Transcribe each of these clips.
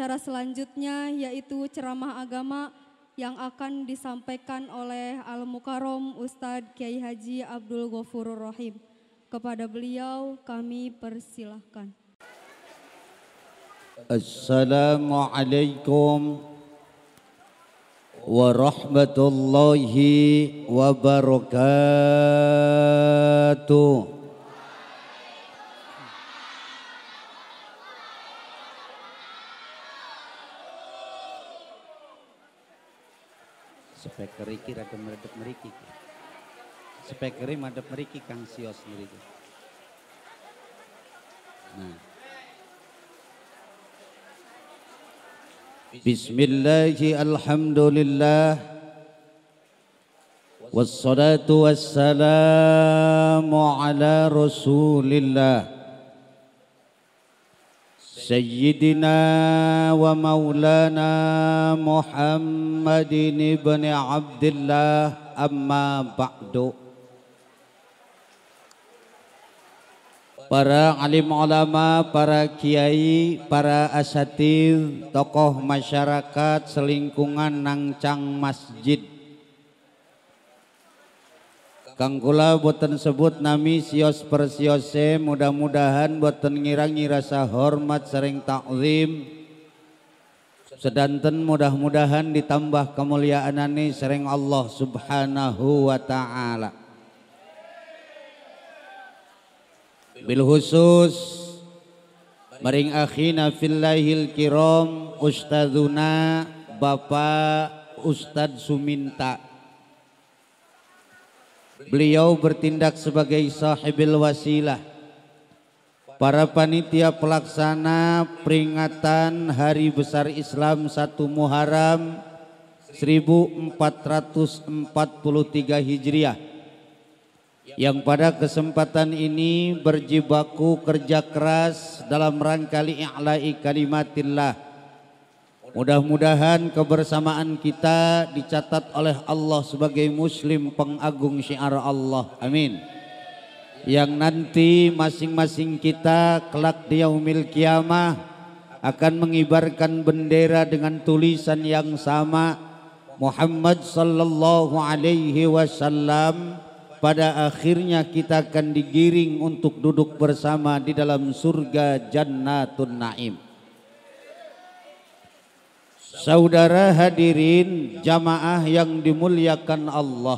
acara selanjutnya yaitu ceramah agama yang akan disampaikan oleh Al Mukarom Ustadz Kiai Haji Abdul Ghafur Rahim. Kepada beliau kami persilahkan. Assalamualaikum warahmatullahi wabarakatuh. speaker iki rada meredep meriki speaker madep meriki kang sios meriki nah Bismillahi alhamdulillah Wassalatu wassalamu ala rasulillah سيدنا ومولانا محمد بن عبد الله أما بعد para alim ulama, para kiai, para asatid, tokoh masyarakat, selingkungan, nangcang masjid, Kang kula boten sebut nami sios persiose mudah-mudahan boten ngirangi rasa hormat sering taklim sedanten mudah-mudahan ditambah kemuliaan ini sering Allah subhanahu wa ta'ala bil khusus maring akhina fillahil kiram ustadzuna Bapak Ustadz Suminta Beliau bertindak sebagai sahibil wasilah. Para panitia pelaksana peringatan Hari Besar Islam 1 Muharram 1443 Hijriah yang pada kesempatan ini berjibaku kerja keras dalam rangka i'la'i kalimatillah Mudah-mudahan kebersamaan kita dicatat oleh Allah sebagai muslim pengagung syiar Allah. Amin. Yang nanti masing-masing kita kelak di yaumil kiamah akan mengibarkan bendera dengan tulisan yang sama Muhammad sallallahu alaihi wasallam pada akhirnya kita akan digiring untuk duduk bersama di dalam surga Jannatun Naim. Saudara hadirin jamaah yang dimuliakan Allah.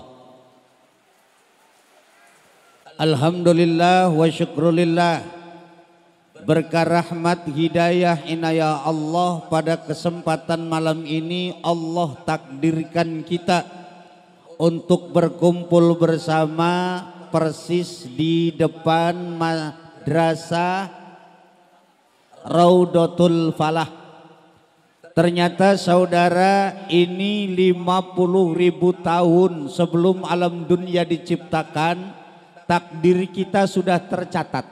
Alhamdulillah wa syukrulillah. Berkah rahmat hidayah inayah Allah pada kesempatan malam ini Allah takdirkan kita untuk berkumpul bersama persis di depan madrasah Raudatul Falah Ternyata saudara ini 50 ribu tahun sebelum alam dunia diciptakan takdir kita sudah tercatat.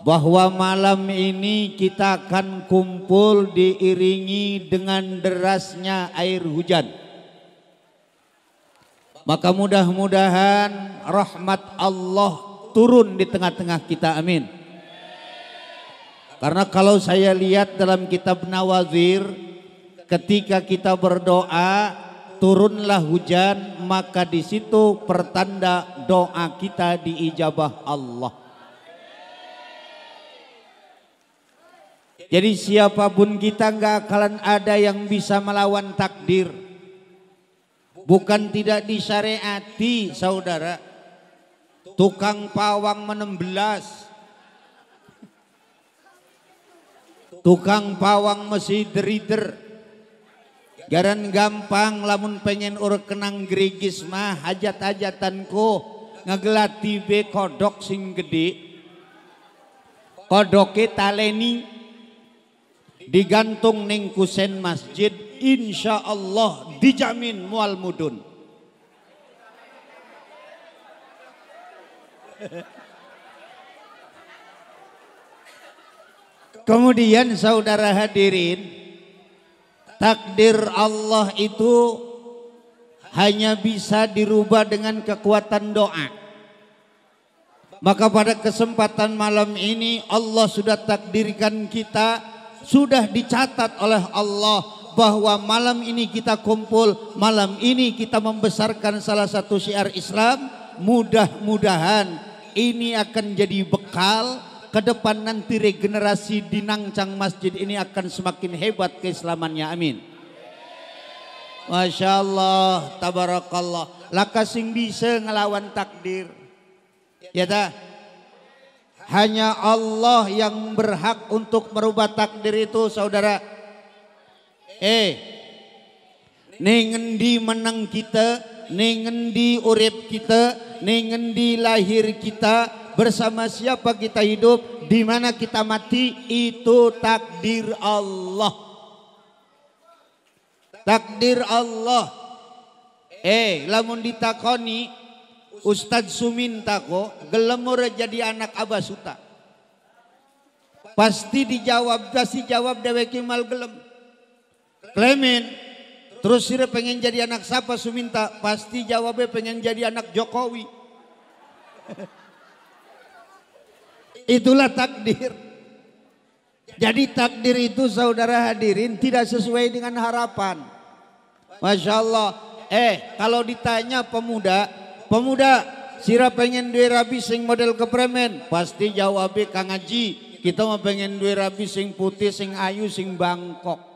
Bahwa malam ini kita akan kumpul diiringi dengan derasnya air hujan. Maka mudah-mudahan rahmat Allah turun di tengah-tengah kita amin. Karena kalau saya lihat dalam kitab Nawazir ketika kita berdoa turunlah hujan maka di situ pertanda doa kita diijabah Allah. Jadi siapapun kita nggak akan ada yang bisa melawan takdir. Bukan tidak disyariati saudara. Tukang pawang menembelas. tukang pawang mesi derider jaran gampang lamun pengen ur kenang gerigis mah hajat-hajatanku ngegelati be kodok sing gede kodoknya taleni digantung ning kusen masjid insya Allah dijamin mual mudun Kemudian saudara hadirin, takdir Allah itu hanya bisa dirubah dengan kekuatan doa. Maka pada kesempatan malam ini Allah sudah takdirkan kita, sudah dicatat oleh Allah bahwa malam ini kita kumpul, malam ini kita membesarkan salah satu syiar Islam, mudah-mudahan ini akan jadi bekal ke depan nanti regenerasi di Nangcang Masjid ini akan semakin hebat keislamannya. Amin. Masya Allah, tabarakallah. Laka sing bisa ngelawan takdir. Ya ta. Hanya Allah yang berhak untuk merubah takdir itu saudara. Eh. Ning ngendi menang kita, ning ngendi urip kita, ning ngendi lahir kita, bersama siapa kita hidup, di mana kita mati, itu takdir Allah. Takdir Allah. Eh, lamun ditakoni Ustadz Suminta ko gelemur jadi anak Abah Suta. Pasti dijawab, pasti jawab dewek mal gelem. Klemen, terus sire pengen jadi anak siapa Suminta, pasti jawabnya pengen jadi anak Jokowi. Itulah takdir. Jadi takdir itu saudara hadirin tidak sesuai dengan harapan. Masya Allah. Eh kalau ditanya pemuda. Pemuda sira pengen duit rabi sing model kepremen. Pasti jawab Kang Haji. Kita mau pengen duit rabi sing putih, sing ayu, sing bangkok.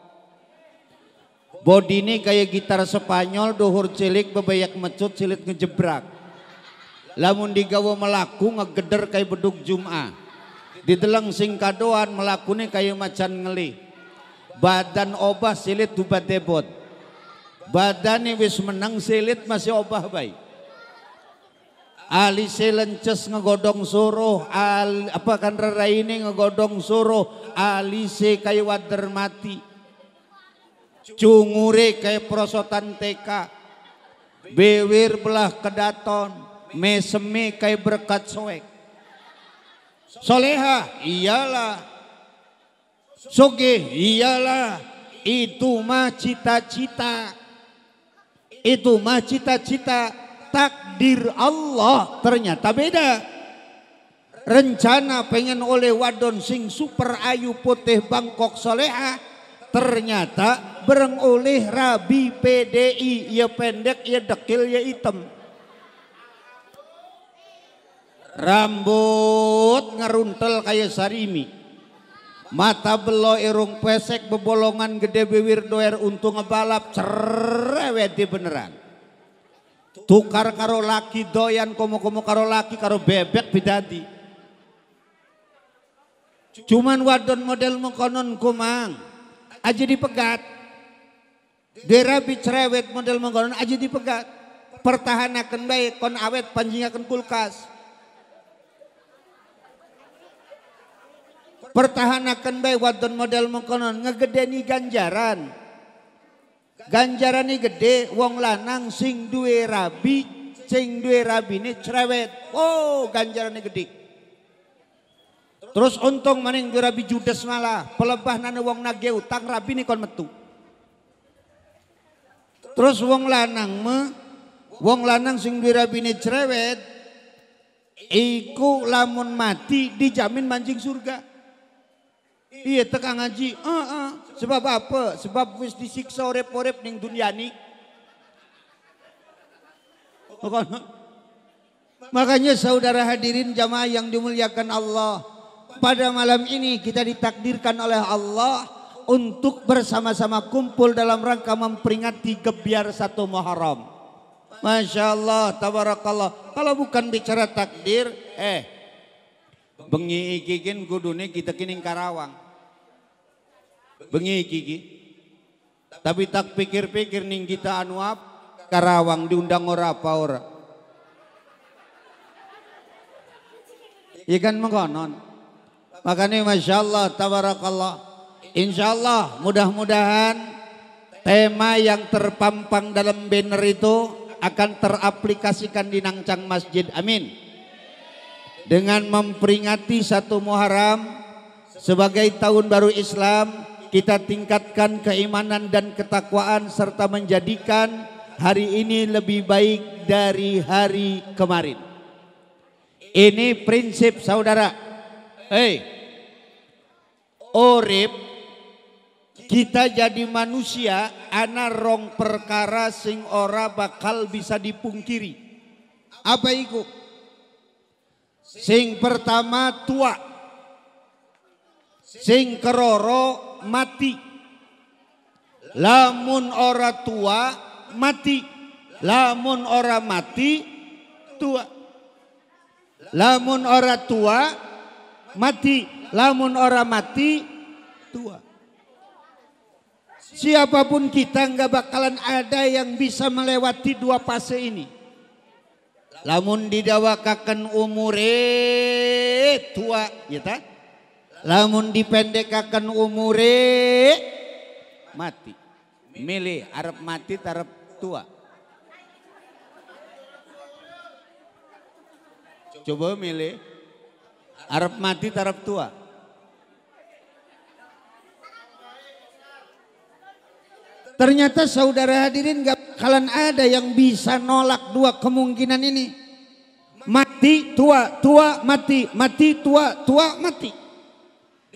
ini kayak gitar Spanyol, dohur cilik, bebayak mecut, cilik ngejebrak lamun digawa melaku ngegeder kayak beduk Jum'ah diteleng singkadoan melakunya kayak macan ngeli badan obah silit tuba debot nih wis menang silit masih obah baik Ali lences ngegodong suruh al, apa kan rara ini ngegodong suruh se kayu wader mati cungure kayak prosotan TK bewir belah kedaton meseme kayak berkat soek. Soleha, iyalah. Soge, iyalah. Itu mah cita-cita. Itu mah cita-cita. Takdir Allah ternyata beda. Rencana pengen oleh wadon sing super ayu putih Bangkok soleha. Ternyata bereng oleh Rabi PDI. Ya pendek, ya dekil, ya hitam rambut ngeruntel kayak sarimi mata belo irung pesek bebolongan gede bewir doer untung ngebalap di beneran tukar karo laki doyan komo-komo karo laki karo bebek bidadi cuman wadon model mengkonon kumang aja dipegat derabi cerewet model mengkonon aja dipegat pertahanakan baik kon awet panjingakan kulkas pertahanakan baik wadon model mengkonon ngegedeni ganjaran ganjaran ini gede wong lanang sing duwe rabi sing duwe rabi ini cerewet oh ganjaran ini gede terus untung maning duwe rabi judes malah pelebah nane wong nage utang rabi ini kon metu terus wong lanang me wong lanang sing duwe rabi ini cerewet Iku lamun mati dijamin mancing surga. Iya tekan ngaji. Uh, eh, uh. Eh. Sebab apa? Sebab wis disiksa rep-rep ning Makanya, makanya saudara hadirin jamaah yang dimuliakan Allah. Pada malam ini kita ditakdirkan oleh Allah untuk bersama-sama kumpul dalam rangka memperingati Gebiar satu Muharram. Masya Allah, tabarakallah. Kalau bukan bicara takdir, eh, bengi ikikin kudune kita kini Karawang bengi kiki tapi tak pikir-pikir ning kita anuap Karawang diundang ora apa ora ikan iya mengkonon makanya masya Allah tabarakallah insya Allah mudah-mudahan tema yang terpampang dalam banner itu akan teraplikasikan di Nangcang Masjid amin dengan memperingati satu Muharram sebagai tahun baru Islam kita tingkatkan keimanan dan ketakwaan serta menjadikan hari ini lebih baik dari hari kemarin. Ini prinsip saudara. Hei, orib kita jadi manusia ana rong perkara sing ora bakal bisa dipungkiri. Apa itu? Sing pertama tua sing keroro mati lamun ora tua mati lamun ora mati tua lamun ora tua mati lamun ora mati tua siapapun kita nggak bakalan ada yang bisa melewati dua fase ini lamun didawakakan umure tua ya tak lamun dipendekakan umure mati milih arep mati tarap tua coba milih arep mati tarap tua ternyata saudara hadirin gak kalian ada yang bisa nolak dua kemungkinan ini mati tua tua mati mati tua tua mati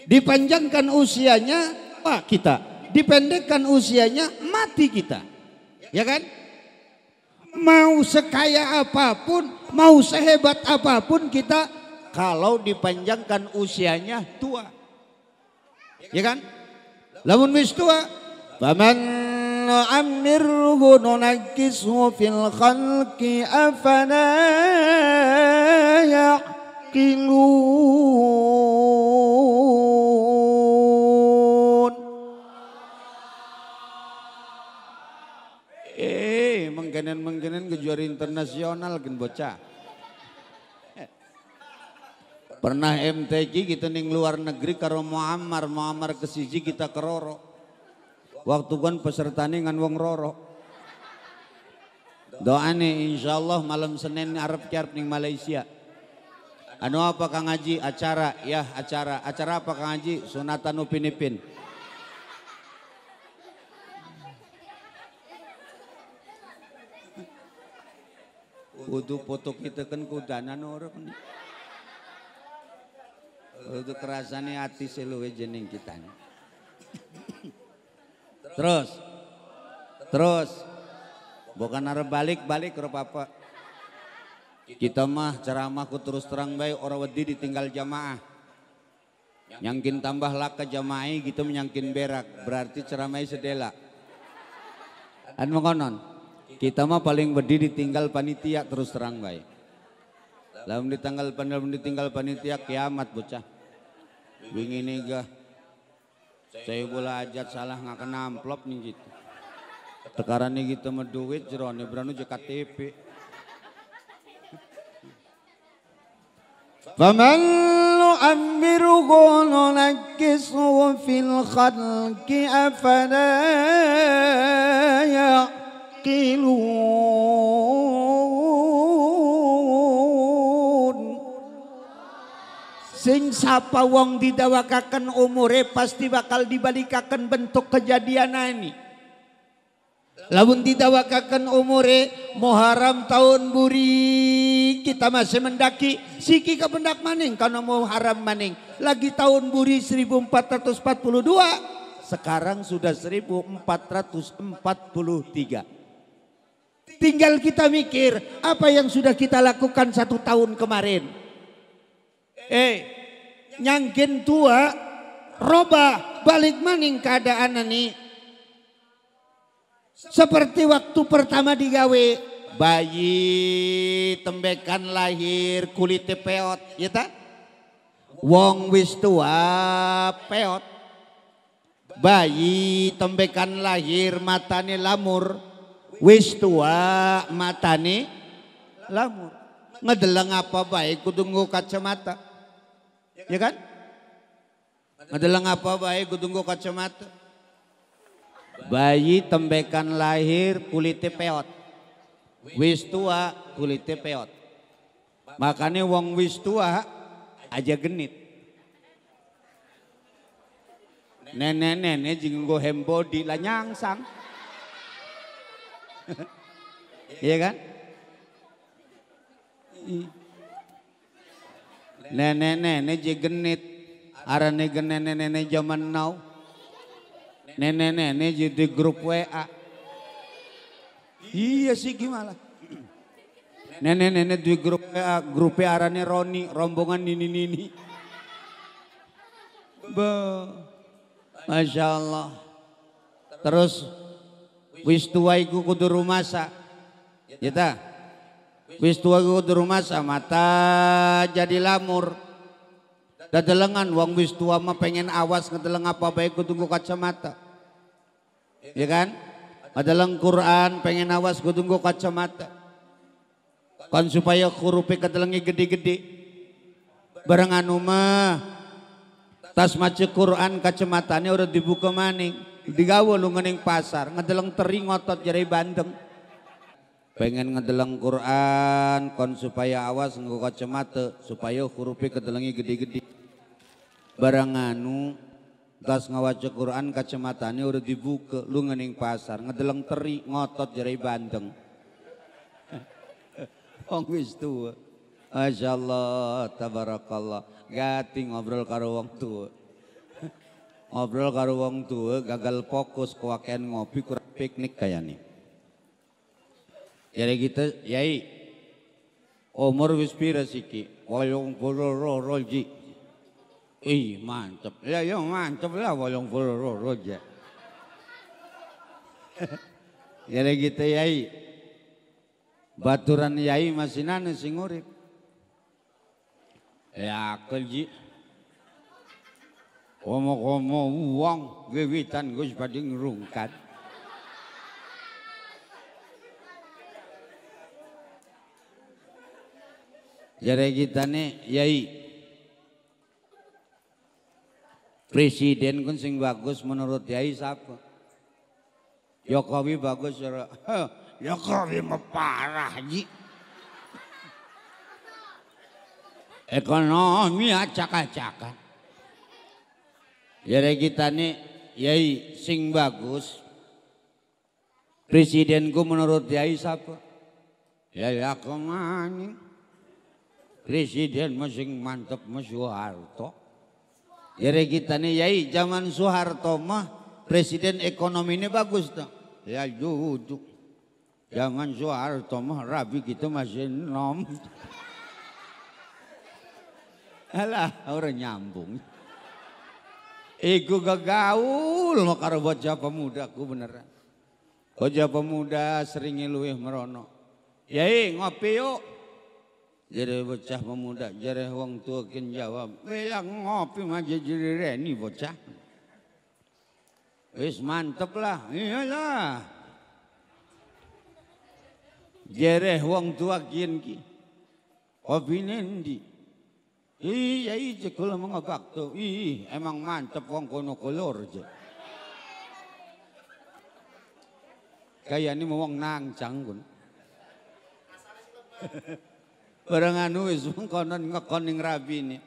Dipanjangkan usianya pak ah, kita? Dipendekkan usianya mati kita. Ya kan? Mau sekaya apapun, mau sehebat apapun kita kalau dipanjangkan usianya tua. Ya kan? Lamun wis tua, paman نعمره ننكسه في الخلق ya yakinun eh mengkenen-mengkenen ke internasional gen bocah pernah MTQ kita ning luar negeri karo Muammar Muammar ke siji kita ke Roro waktu kan peserta pesertane ngan wong Roro doa nih insyaallah malam Senin Arab Kiarp Malaysia Anu apa Kang Haji? Acara. Ya acara. Acara apa Kang Haji? Sunatan Upin Ipin. Kudu foto kita kan kudanan orang kan. Kudu kerasannya hati seluwe jening kita. Terus. Terus. Bukan arah balik-balik ke apa-apa. Kita mah ceramahku terus terang baik orang wedi ditinggal jamaah. Nyangkin tambah laka jamaah gitu menyangkin berak. Berarti ceramai sedela. dan mengkonon. Kita mah paling wedi ditinggal panitia terus terang baik. Lalu ditanggal panel ditinggal panitia kiamat bocah. Wingi nih Saya bola ajat salah nggak kena amplop nih gitu. Tekaran nih gitu meduit jerone beranu JKTP. فمن نؤمره ننكسه في الخلق أفلا يعقلون Sing sapa wong didawakaken umure pasti bakal dibalikakan bentuk kejadian ini. Lamun tidak wakakan umure Muharram tahun buri kita masih mendaki siki ke pendak maning karena Muharram maning lagi tahun buri 1442 sekarang sudah 1443 tinggal kita mikir apa yang sudah kita lakukan satu tahun kemarin eh nyangkin tua roba balik maning keadaan nih seperti waktu pertama digawe bayi tembekan lahir kulit peot, ya ta? Wong wis tua peot. Bayi tembekan lahir matane lamur. Wis tua matane lamur. Ngedeleng apa baik kutunggu kacamata. Ya kan? Ngedeleng apa baik kutunggu kacamata. Bayi tembekan lahir kulite peot. Wis tua kulite peot. Makanya wong wis tua aja genit. Nenek-nenek jenggo hembodi lah nyangsang. iya kan? Nenek-nenek je genit. Arane nenek nenek zaman now nenek-nenek jadi grup WA. Iya sih gimana? Nenek-nenek di grup WA, grup arane Roni, rombongan ini, nini Be, Masya Allah. Terus, wis tua iku kudu rumasa. Kita, ya wis tua iku rumah rumasa, mata jadi lamur. Dadelengan, wong wis tua mah pengen awas ngedeleng apa baik kudu kacamata ya kan? Adalah Quran pengen awas gue tunggu kacamata. Kan supaya kurupi ketelengi gede-gede. Barang anu mah tas maca Quran kacamatanya udah dibuka maning. Digawa lu ngening pasar, ngedeleng teri ngotot jari bandeng. Pengen ngedeleng Quran kon supaya awas nggo kacamata supaya kurupi ketelengi gede-gede. Barang anu tas ngawaca Quran kacamatane udah dibuka lu ngening pasar ngedeleng teri ngotot jerai bandeng wong wis tuwa masyaallah tabarakallah gati ngobrol karo wong tua ngobrol karo wong tua gagal fokus kewakian ngopi kurang piknik nih, jadi kita yai umur wis pira siki 82 roji Ih, mantep. Ya, ya mantep lah walang puluh ya. Jadi kita yai. Baturan yai masih nana sing ngurip. Ya kelji, Komo-komo uang wiwitan gus sepati ngerungkat. Jadi kita nih yai. Presiden kun sing bagus menurut Yai siapa? Jokowi bagus ya. Jokowi meparah ji. Ekonomi acak-acakan. Ya kita nih Yai sing bagus Presidenku menurut Yai siapa? Ya ya kemana? Presiden masing mantep Mas Soeharto. Iri kita nih yai zaman Soeharto mah presiden ekonomi ini bagus tuh. Ya jujur, Jangan Soeharto mah rabi kita masih nom. Alah orang nyambung. Iku gegaul mau karo bocah pemuda ku beneran. Bocah pemuda sering ngiluih merono. Yai ngopi yuk. Jere bocah pemuda, jere wong tua kin jawab. Bilang ngopi aja jere reni bocah. Wis mantep lah, iyalah. Jere wong tua kin ki. Kopi nendi. Iya iya kalau mengobak tuh. Ih emang mantep wong kono kolor je. Kayak ini mau wong nang canggun. Barang anu wis konon ngekon ning ini.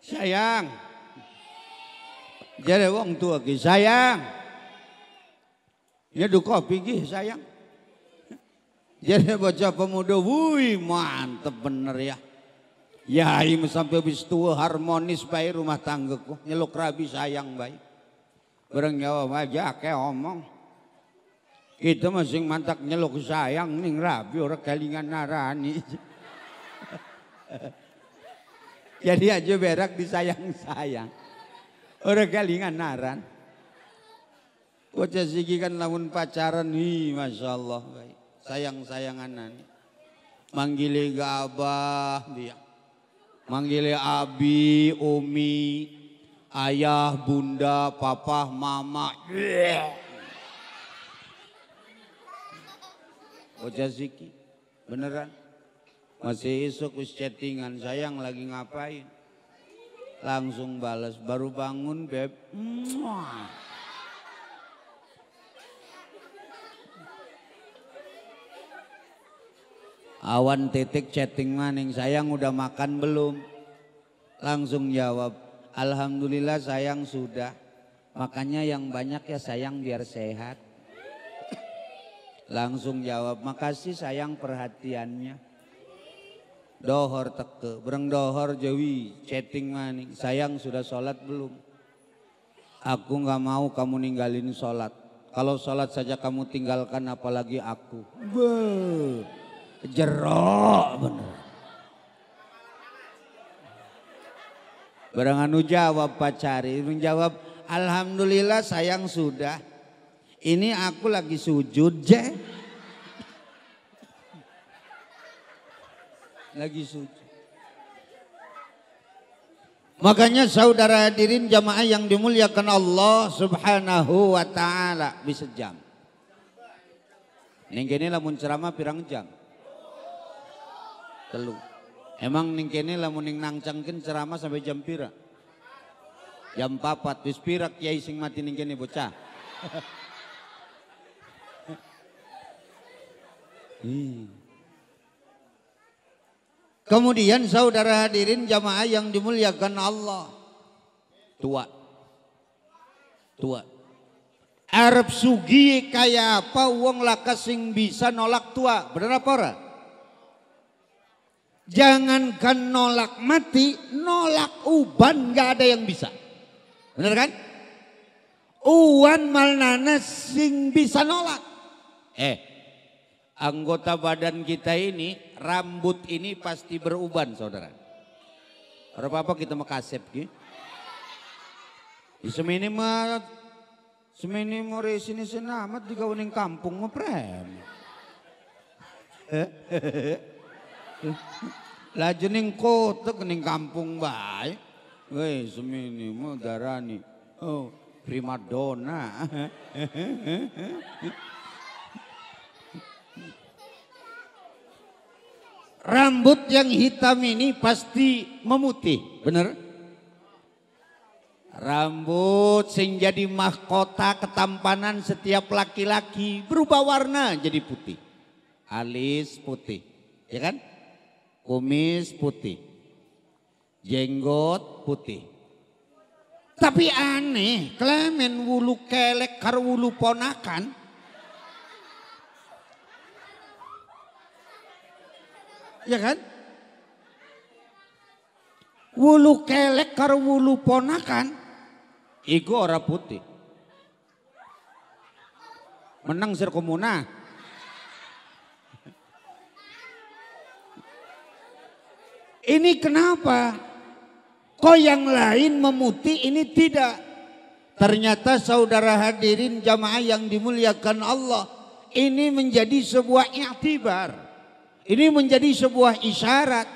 Sayang. Jare wong tua ki sayang. ini kopi ki sayang. Jadi bocah pemuda, wui mantep bener ya. ya ini sampai habis tua harmonis baik rumah tanggaku. Nyeluk rabi sayang baik. Bareng nyawa aja kayak omong. Itu masing mantak nyeluk sayang ning rabi orang kelingan narani. Jadi aja berak disayang-sayang. orang kelingan naran. Wajah sigi kan namun pacaran hi Masya Allah. sayang nani Manggile gabah dia. manggili abi, umi, ayah, bunda, papa, mama. Yeah. bocah Ziki. Beneran? Masih isuk wis chattingan, sayang lagi ngapain? Langsung balas, baru bangun beb. Awan titik chatting maning, sayang udah makan belum? Langsung jawab, Alhamdulillah sayang sudah. Makanya yang banyak ya sayang biar sehat. Langsung jawab, makasih sayang perhatiannya. Dohor teke, bereng dohor jawi, chatting maning. Sayang sudah sholat belum? Aku nggak mau kamu ninggalin sholat. Kalau sholat saja kamu tinggalkan apalagi aku. Be, jerok bener. Barang anu jawab pacari, menjawab Alhamdulillah sayang sudah. Ini aku lagi sujud, Jeh. Lagi sujud. Makanya saudara hadirin jamaah yang dimuliakan Allah subhanahu wa ta'ala. Bisa jam. Ini kini lamun ceramah pirang jam. Telu. Emang ning kene lamun ning nangcangkeun ceramah sampai jam pira? Jam papat wis pira kiai sing mati ning kene bocah. Hmm. Kemudian saudara hadirin jamaah yang dimuliakan Allah. Tua. Tua. Arab sugi kaya apa uang laka sing bisa nolak tua. berapa apa ora? Jangankan nolak mati, nolak uban gak ada yang bisa. Benar kan? Uan malnana sing bisa nolak. Eh, anggota badan kita ini rambut ini pasti beruban saudara. Apa apa kita mau kasep, ki. Seminimal seminimal semini mau senamat di kawaning kampung ngeprem. Lah ning kota kening kampung baik. Wei semini mau darani. Oh prima dona. rambut yang hitam ini pasti memutih, benar? Rambut sing jadi mahkota ketampanan setiap laki-laki berubah warna jadi putih. Alis putih, ya kan? Kumis putih. Jenggot putih. Tapi aneh, klemen wulu kelek karwulu wulu ponakan ya kan? Wulu kelek karo wulu ponakan. Iku ora putih. Menang sir komuna. Ini kenapa? Kok yang lain memutih ini tidak? Ternyata saudara hadirin jamaah yang dimuliakan Allah. Ini menjadi sebuah iktibar. Ini menjadi sebuah isyarat.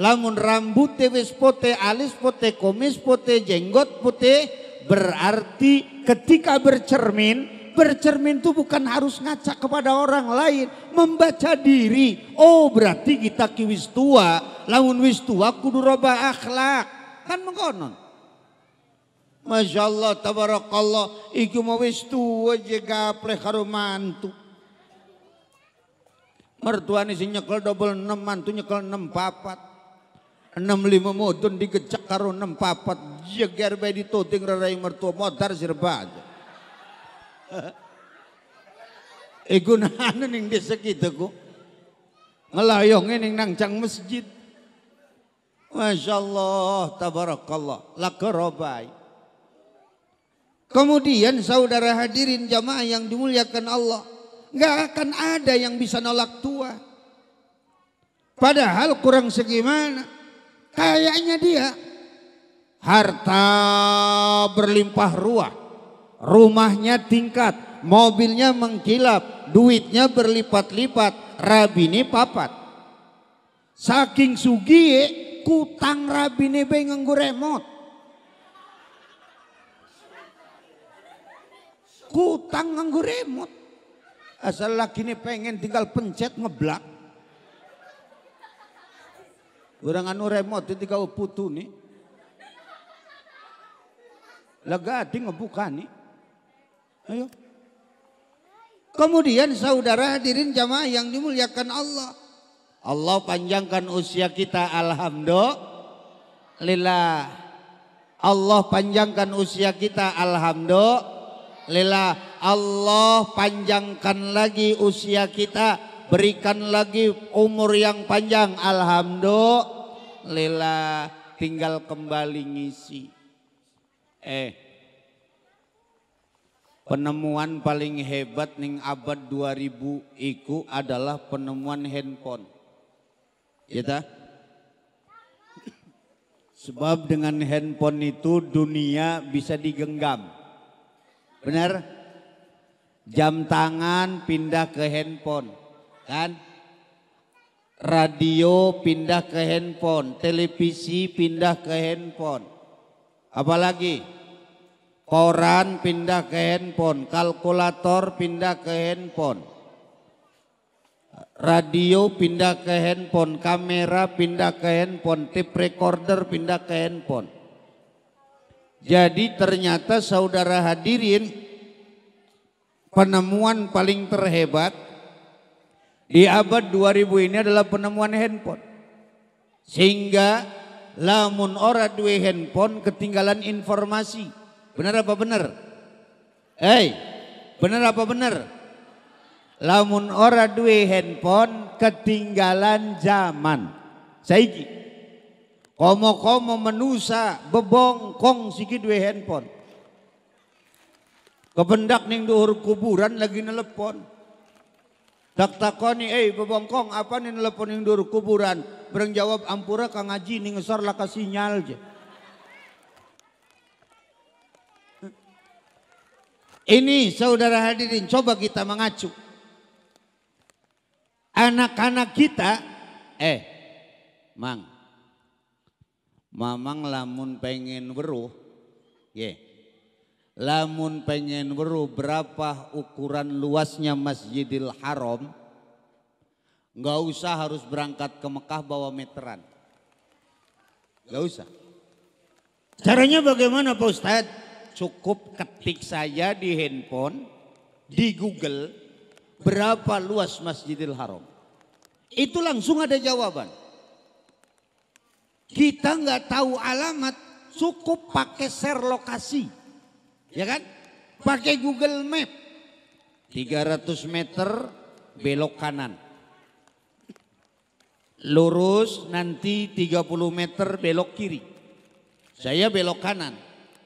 Lamun rambut wis pote, alis pote, komis pote, jenggot pote. Berarti ketika bercermin, bercermin itu bukan harus ngacak kepada orang lain. Membaca diri. Oh berarti kita kiwis tua. Lamun wis tua kudu roba akhlak. Kan mengkonon. Masya Allah, tabarakallah. Iku mau wis tua jika pleh mantu. Mertuane sing nyekel dobel 6, mantu nyekel 6 papat. 65 mudun digecek karo 6 papat. Jeger bae dituting rerai mertua modar serba Iku nane ning desa kita ku. ngelayong ning nang cang masjid. Masya Allah, tabarakallah, lakorobai. Kemudian saudara hadirin jamaah yang dimuliakan Allah gak akan ada yang bisa nolak tua. Padahal kurang segimana. Kayaknya dia harta berlimpah ruah. Rumahnya tingkat, mobilnya mengkilap, duitnya berlipat-lipat, rabini papat. Saking sugie kutang rabini bengeng nganggo remote. Kutang nganggo remote. Asal lagi nih pengen tinggal pencet ngeblak. Orang anu remote itu kau putu nih. Lega hati ngebuka nih. Ayo. Kemudian saudara hadirin jamaah yang dimuliakan Allah. Allah panjangkan usia kita alhamdulillah. Allah panjangkan usia kita alhamdulillah. Allah panjangkan lagi usia kita, berikan lagi umur yang panjang. Alhamdulillah, tinggal kembali ngisi. Eh, penemuan paling hebat ning abad 2000 iku adalah penemuan handphone. Kita ya Sebab dengan handphone itu dunia bisa digenggam. Benar? Jam tangan pindah ke handphone. Kan? Radio pindah ke handphone, televisi pindah ke handphone. Apalagi koran pindah ke handphone, kalkulator pindah ke handphone. Radio pindah ke handphone, kamera pindah ke handphone, tape recorder pindah ke handphone. Jadi ternyata saudara hadirin penemuan paling terhebat di abad 2000 ini adalah penemuan handphone. Sehingga lamun ora duwe handphone ketinggalan informasi. Benar apa benar? Hei, benar apa benar? Lamun ora duwe handphone ketinggalan zaman. Saiki komo-komo menusa bebong kong siki duwe handphone. Kebendak ning duhur kuburan lagi nelepon. Tak takoni, eh bebongkong apa nih nelepon ning duhur kuburan. Bereng jawab ampura kang ngaji ning ngesor laka sinyal je. Ini saudara hadirin coba kita mengacu. Anak-anak kita, eh mang. Mamang lamun pengen beruh, ye. Yeah lamun pengen weruh berapa ukuran luasnya Masjidil Haram, nggak usah harus berangkat ke Mekah bawa meteran. Nggak usah. Caranya bagaimana Pak Ustadz? Cukup ketik saja di handphone, di Google, berapa luas Masjidil Haram. Itu langsung ada jawaban. Kita nggak tahu alamat, cukup pakai share lokasi. Ya kan? Pakai Google Map. 300 meter belok kanan. Lurus nanti 30 meter belok kiri. Saya belok kanan.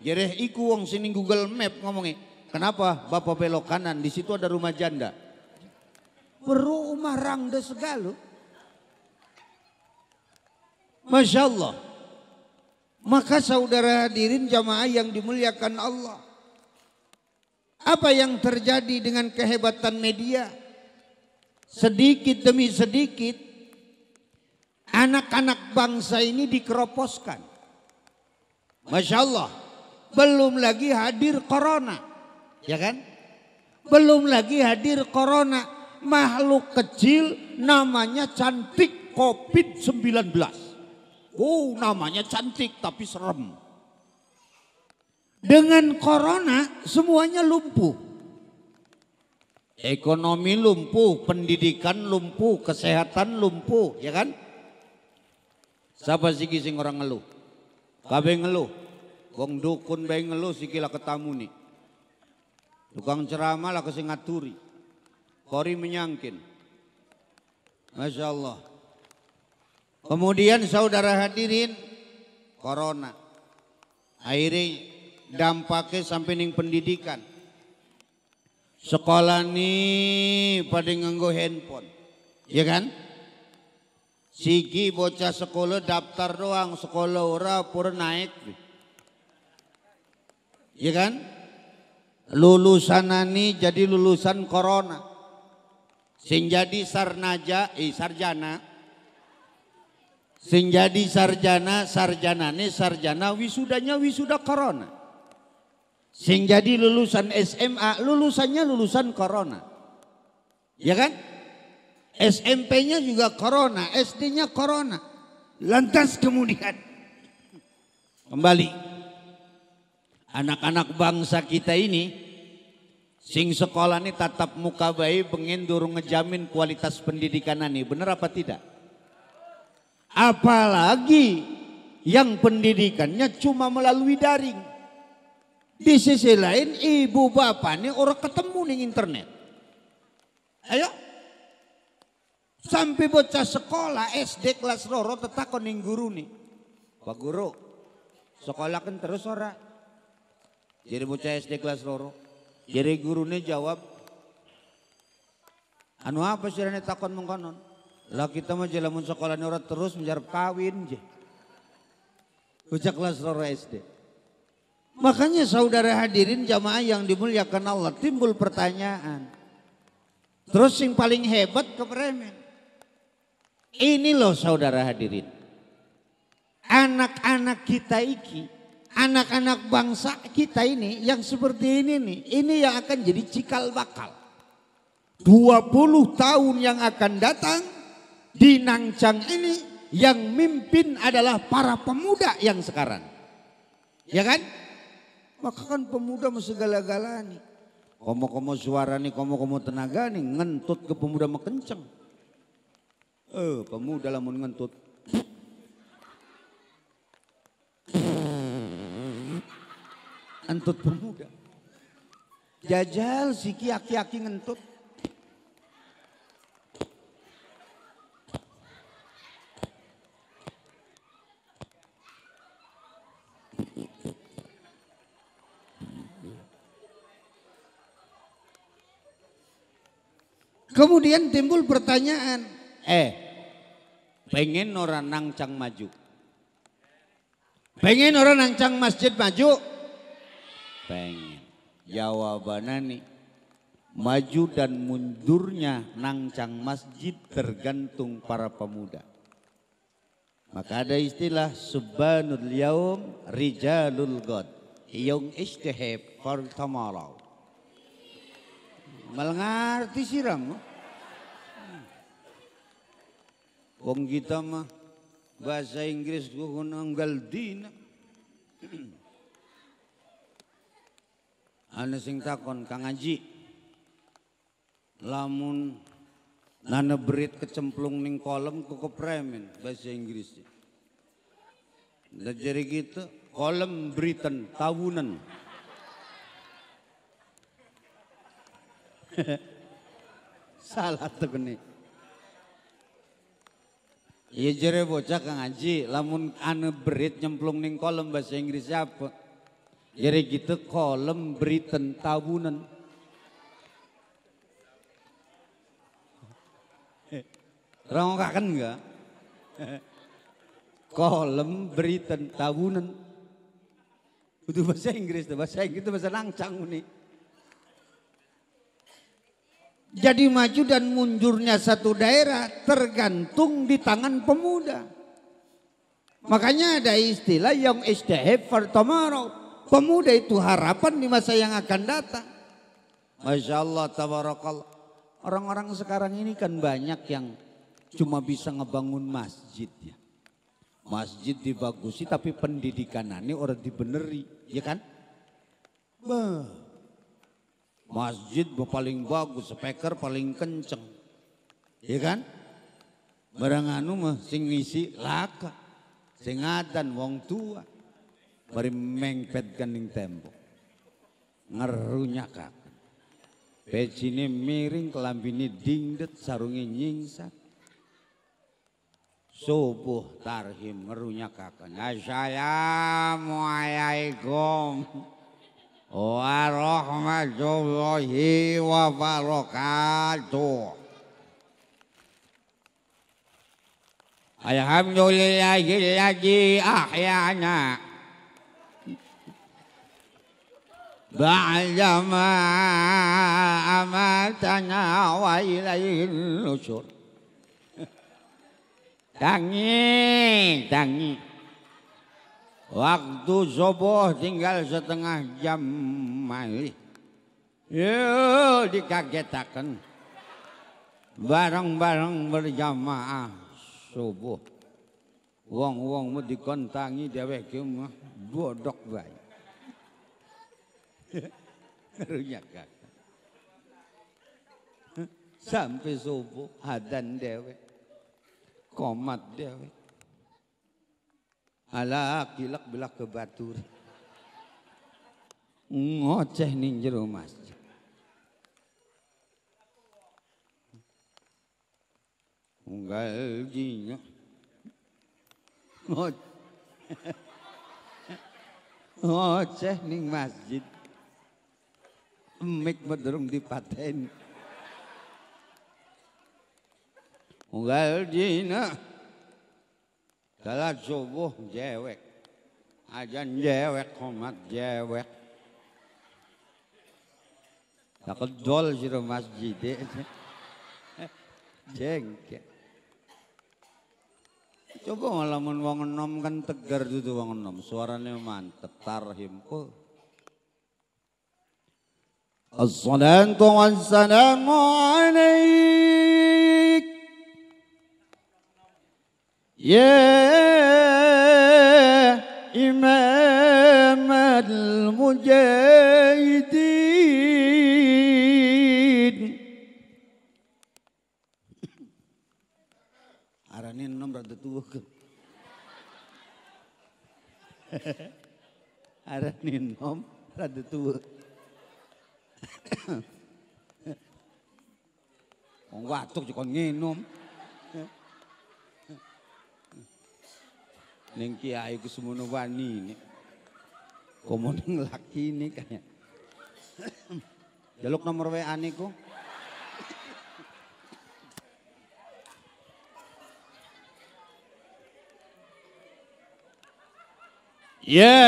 Jereh iku wong sini Google Map ngomongnya. Kenapa Bapak belok kanan? Di situ ada rumah janda. perlu rumah rangda segala. Masya Allah. Maka saudara hadirin jamaah yang dimuliakan Allah. Apa yang terjadi dengan kehebatan media? Sedikit demi sedikit anak-anak bangsa ini dikeroposkan. Masya Allah. Belum lagi hadir corona. Ya kan? Belum lagi hadir corona. Makhluk kecil namanya cantik COVID-19. Oh namanya cantik tapi serem. Dengan corona semuanya lumpuh. Ekonomi lumpuh, pendidikan lumpuh, kesehatan lumpuh, ya kan? Siapa sih sing orang ngeluh? Kabe ngeluh. Wong dukun bae ngeluh kila ketamu nih. Tukang ceramah lah kasih ngaturi. Kori menyangkin. Masya Allah. Kemudian saudara hadirin, corona. Akhirnya dampaknya sampai ning pendidikan. Sekolah nih pada nganggo handphone, ya kan? Sigi bocah sekolah daftar doang, sekolah ora pur naik. Ya kan? Lulusan nani jadi lulusan corona. Sing jadi sarnaja, eh sarjana. Sing jadi sarjana, sarjana nih sarjana wisudanya wisuda corona. Sing jadi lulusan SMA, lulusannya lulusan corona. Ya kan? SMP-nya juga corona, SD-nya corona. Lantas kemudian kembali anak-anak bangsa kita ini sing sekolah ini tatap muka bayi pengen durung ngejamin kualitas pendidikan ini bener apa tidak apalagi yang pendidikannya cuma melalui daring di sisi lain ibu bapak ini orang ketemu nih internet. Ayo. Sampai bocah sekolah SD kelas loro tetakon nih guru nih. Pak guru, sekolah kan terus ora. Jadi bocah SD kelas loro. Jadi gurunya jawab, anu apa sih ini takon mengkonon? Lah kita mah jelamun sekolahnya orang terus menjarap kawin je. Bocah kelas loro SD. Makanya saudara hadirin jamaah yang dimuliakan Allah timbul pertanyaan. Terus yang paling hebat kepremen. Ini loh saudara hadirin. Anak-anak kita iki, anak-anak bangsa kita ini yang seperti ini nih, ini yang akan jadi cikal bakal. 20 tahun yang akan datang di Nangcang ini yang mimpin adalah para pemuda yang sekarang. Ya kan? Maka kan pemuda segala-galanya. Komo-komo suara nih, komo-komo tenaga nih, ngentut ke pemuda mah kenceng. Eh, pemuda lamun ngentut. Ngentut pemuda. Jajal si kiaki aki ngentut. Kemudian timbul pertanyaan, eh pengen orang nangcang maju? Pengen orang nangcang masjid maju? Pengen. Jawabannya nih, maju dan mundurnya nangcang masjid tergantung para pemuda. Maka ada istilah subhanul yaum rijalul god. Yang istihab for tomorrow. Malah ngerti siram. Wong kita mah bahasa Inggris gue nanggal dina. Ana sing takon Kang Aji, Lamun nane berit kecemplung ning kolom ku kepremen bahasa Inggris, Dan jadi gitu kolom Britain tahunan. Salah tuh nih. Iya jere bocah Kang Anji, lamun ane berit nyemplung ning kolom bahasa Inggris apa? Jere gitu kolom beritan tabunan. Rango kan enggak? kolom Britain tabunan. Itu bahasa Inggris, bahasa Inggris itu bahasa nangcang nih. Jadi maju dan mundurnya satu daerah tergantung di tangan pemuda. Makanya ada istilah yang istihab Tomorrow. Pemuda itu harapan di masa yang akan datang. Masya Allah, tabarakallah. Orang-orang sekarang ini kan banyak yang cuma bisa ngebangun masjid ya. Masjid dibagusi tapi pendidikanannya orang dibeneri, ya kan? Bah, Masjid paling bagus, speaker paling kenceng. Iya kan? Barang anu mah sing ngisi laka. Sing adan wong tua. Bari mengpet kening tembok. kak. Pecini miring, kelambini dingdet, sarungnya nyingsat. Subuh tarhim ngerunya ngerunyakan. Nah, Assalamualaikum warahmatullahi wabarakatuh. Alhamdulillahilladzi ahyana ba'da ma amatana wa ilaihin nusyur. Tangi, tangi. Waktu subuh tinggal setengah jam malih. yuk dikagetakan. Bareng-bareng berjamaah subuh. Wong-wong mu dikontangi dewek mah bodok bae. Kan? Sampai subuh hadan dewek. Komat dewek. Ala kilak belak ke batur Ngoceh ning jero masjid. Unggal jinya. Ngoceh ning masjid. Emik medrung paten Unggal jinya. Salat subuh jewek. Ajan jewek, komat jewek. Takut dol rumah masjid. Jengke. Coba ngalamin wong enom kan tegar itu wong enom. Suaranya mantep. Tarhim. Oh. Assalamu wassalamu alaik. Yeah. المجاهدين Arane enom rada tuwa. Arane nom rada tuwa. Wong watuk kok nginom. Ning kiai ku semono wani nek komuning laki ini kayak jaluk nomor WA niku ya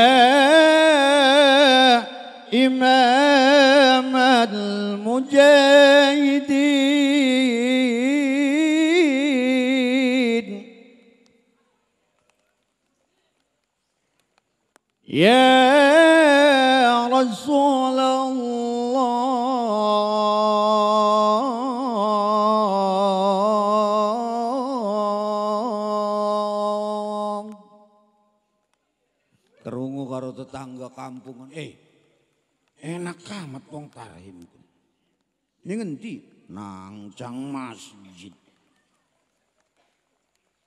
imam al-mujahidin ya yeah. Kerungu karo tetangga kampung. Eh, enak amat wong tarhim. Ini ngendi? Nangcang masjid.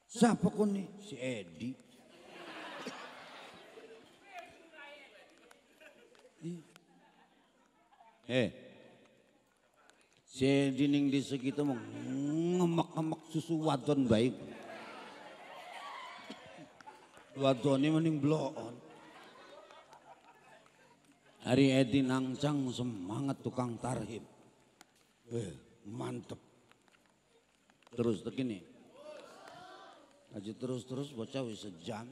Siapa kon nih? Si Edi. Eh, si Edi ning di segitu ngemek-ngemek susu wadon baik. Wadonnya mending bloon. Hari Edi Nangcang semangat tukang tarhib. Eh, mantep. Terus begini. Haji terus-terus bocah wis sejam.